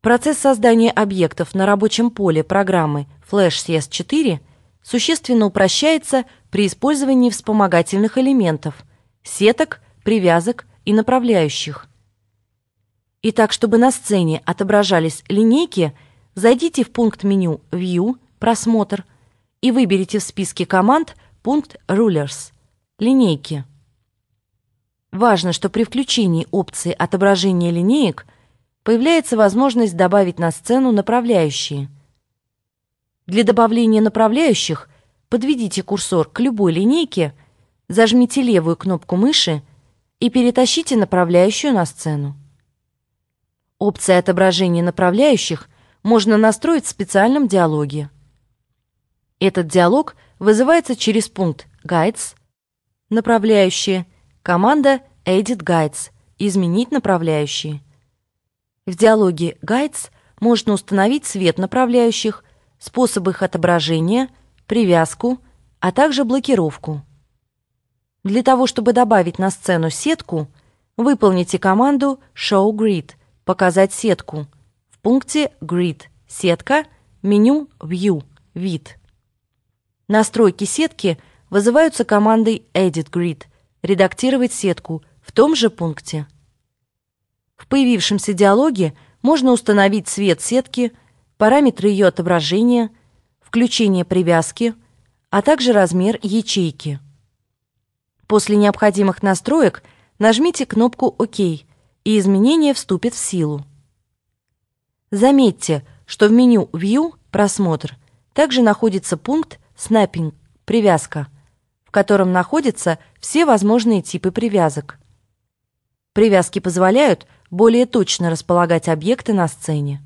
Процесс создания объектов на рабочем поле программы Flash CS4 существенно упрощается при использовании вспомогательных элементов – сеток, привязок и направляющих. Итак, чтобы на сцене отображались линейки, зайдите в пункт меню «View» – «Просмотр» и выберите в списке команд пункт «Rulers» – «Линейки». Важно, что при включении опции отображения линеек – появляется возможность добавить на сцену направляющие. Для добавления направляющих подведите курсор к любой линейке, зажмите левую кнопку мыши и перетащите направляющую на сцену. Опции отображения направляющих можно настроить в специальном диалоге. Этот диалог вызывается через пункт «Guides», «Направляющие», команда «Edit Guides», «Изменить направляющие». В диалоге «Гайдс» можно установить цвет направляющих, способ их отображения, привязку, а также блокировку. Для того, чтобы добавить на сцену сетку, выполните команду «Show Grid» – «Показать сетку» в пункте «Grid» – «Сетка», меню «View» – «Вид». Настройки сетки вызываются командой «Edit Grid» – «Редактировать сетку» в том же пункте – в появившемся диалоге можно установить цвет сетки, параметры ее отображения, включение привязки, а также размер ячейки. После необходимых настроек нажмите кнопку «Ок», и изменение вступит в силу. Заметьте, что в меню «View» «Просмотр» также находится пункт Snapping «Привязка», в котором находятся все возможные типы привязок. Привязки позволяют – более точно располагать объекты на сцене.